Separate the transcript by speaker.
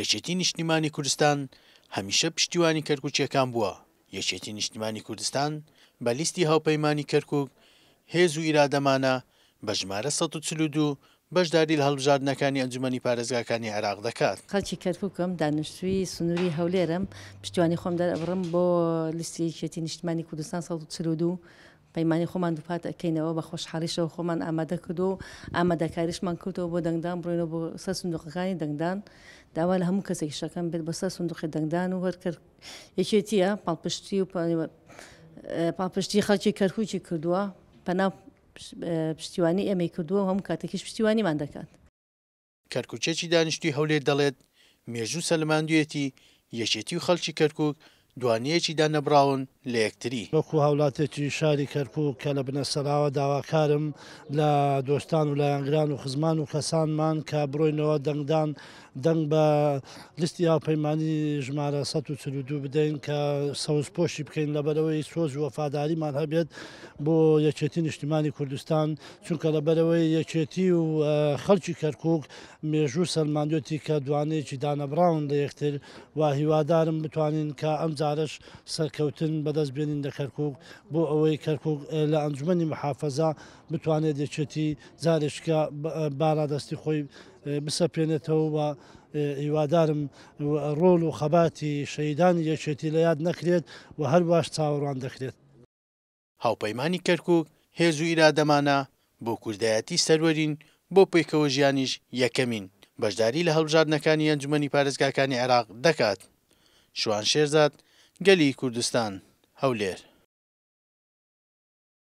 Speaker 1: یەکێتی نیشتیمانی کوردستان هەمیشە پشتیوانی کەرکوچیەکان بووە یەکێتی نیشتیمانی کوردستان بە لیستی هاوپەیمانی کەرکک هێز و ئیرادەمانە بە ژمارە 1942 بەشداری لە هەڵبژاردنەکانی ئەنجومی پارێزگاکانی عراق دەکات
Speaker 2: خەڵکی کەرککم دانشتوی سنووری هەولێرم پشتیوانی خۆمدار ئەبڕم بۆ لیستی یەکێتی نیشتیمانی کوردستان 1942 پەیمانی خۆمان دوپات ئەکەینەوە بە خۆشحالیشەوە خۆمان ئامادە کردو و ئامادەکاریشمان کردەوە بۆ دەنگدان بڕێنەوە بۆ سەر سندوقەکانی دەنگدان داوا لە هەموو کەسێک شەکەم بێت بە سەر سندوقی دەنگدان و هەرکرد یەکێتیە پاڵپشتی و پاپشتی خەڵکی کەرکوچی کردووە پەنا پشتیوانی ئەمەی کردووە هەموو کاتێکیش پشتیوانیمان دەکات
Speaker 1: کەرکوچێکی دانیشتی هەولێ دەڵێت مێژوو سەلماندوێتی یەکێتی و خەڵکی کەرکک دوانیەکیدا نەبراون لە
Speaker 3: یەکتری وەکو هاوڵاتێکی شاری کەرکوو کە لە بنەسەراوە داواکارم لە دۆستان و لایەنگران و خزمان و کەسانمان کە بڕۆینەوە دەنگدان دەنگ بە لیستی یاپەیمانی ژمارە 1942 بدەین کە سەوزپۆشی بکەین لەبەرەوەی سۆز وەفاداریمان هەبێت بۆ یەکێتی نیشتیمانی کوردستان چونکە لەبەرەوەی یەکێتی و خەڵکی کەرکک مێژوو سەلماندوێتی کە دوانەیەکی دانەبراون لە یەکتر و هیوادارم بتوانین کە ئەم جارش سەرکەوتن بەدەست بێنین لە کەرکک بۆ ئەوەی کەرکک لە ئەنجومی محافەزا بتوانێت دەچێتی جارشکە بارادەستی خۆی بسەپێنێتەوە بە هیوادارم ڕۆل و خەباتی شەیدانی یەکێتی لە یاد نەکرێت و هەر باش چاوەڕوان دەکرێت
Speaker 1: هاوپەیمانانی کەرکک هێز و ئیرادەمانە بۆ کوردایەتی سەرەرین بۆ پێکەوە ژیانیش یەکەمین بەشداری لە هەڵبژاردنەکانی ئەنجومی پارێزگاکانی عێراق دەکات شوان شێرزاد گەلی کوردستان هەولێر